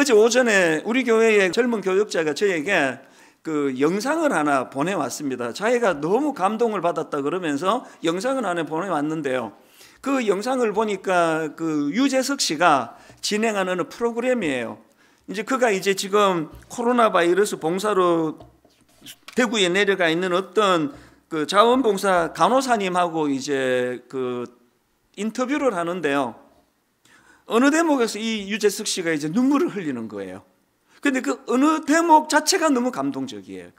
어제 오전에 우리 교회의 젊은 교육자가 저에게 그 영상을 하나 보내왔습니다. 자기가 너무 감동을 받았다 그러면서 영상을 하나 보내왔는데요. 그 영상을 보니까 그 유재석 씨가 진행하는 프로그램이에요. 이제 그가 이제 지금 코로나 바이러스 봉사로 대구에 내려가 있는 어떤 그 자원봉사 간호사님하고 이제 그 인터뷰를 하는데요. 어느 대목에서 이 유재석 씨가 이제 눈물을 흘리는 거예요. 근데 그 어느 대목 자체가 너무 감동적이에요.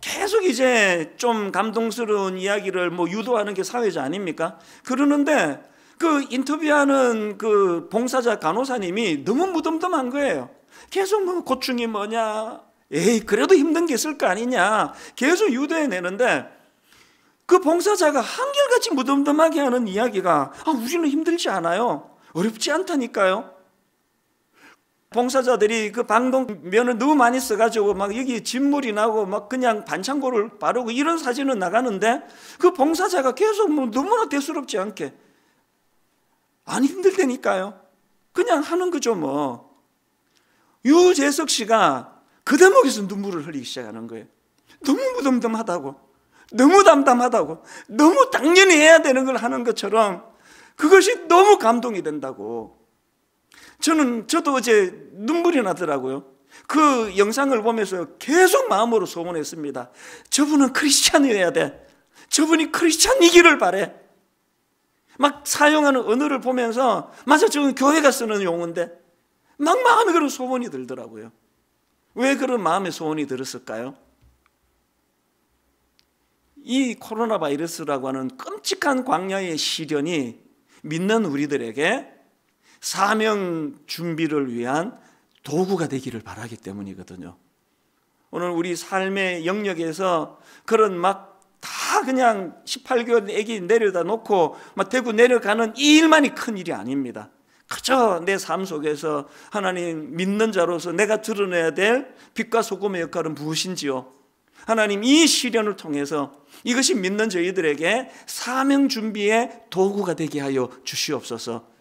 계속 이제 좀 감동스러운 이야기를 뭐 유도하는 게 사회자 아닙니까? 그러는데 그 인터뷰하는 그 봉사자 간호사님이 너무 무덤덤한 거예요. 계속 뭐 고충이 뭐냐, 에이 그래도 힘든 게 있을 거 아니냐 계속 유도해 내는데 그 봉사자가 한결같이 무덤덤하게 하는 이야기가 아 우리는 힘들지 않아요. 어렵지 않다니까요. 봉사자들이 그 방독면을 너무 많이 써가지고 막 여기 진물이 나고 막 그냥 반창고를 바르고 이런 사진은 나가는데 그 봉사자가 계속 뭐 너무나 대수롭지 않게 안 힘들다니까요. 그냥 하는 거죠 뭐. 유재석 씨가 그 대목에서 눈물을 흘리기 시작하는 거예요. 너무 무덤덤하다고 너무 담담하다고 너무 당연히 해야 되는 걸 하는 것처럼 그것이 너무 감동이 된다고. 저는, 저도 어제 눈물이 나더라고요. 그 영상을 보면서 계속 마음으로 소원했습니다. 저분은 크리스찬이어야 돼. 저분이 크리스찬이기를 바래. 막 사용하는 언어를 보면서, 맞아, 저건 교회가 쓰는 용어인데, 막 마음에 그런 소원이 들더라고요. 왜 그런 마음의 소원이 들었을까요? 이 코로나 바이러스라고 하는 끔찍한 광야의 시련이 믿는 우리들에게 사명 준비를 위한 도구가 되기를 바라기 때문이거든요. 오늘 우리 삶의 영역에서 그런 막 다 그냥 18개월 애기 내려다 놓고 막 대구 내려가는 이 일만이 큰 일이 아닙니다. 그저 내 삶 속에서 하나님 믿는 자로서 내가 드러내야 될 빛과 소금의 역할은 무엇인지요? 하나님 이 시련을 통해서 이것이 믿는 저희들에게 사명 준비의 도구가 되게 하여 주시옵소서.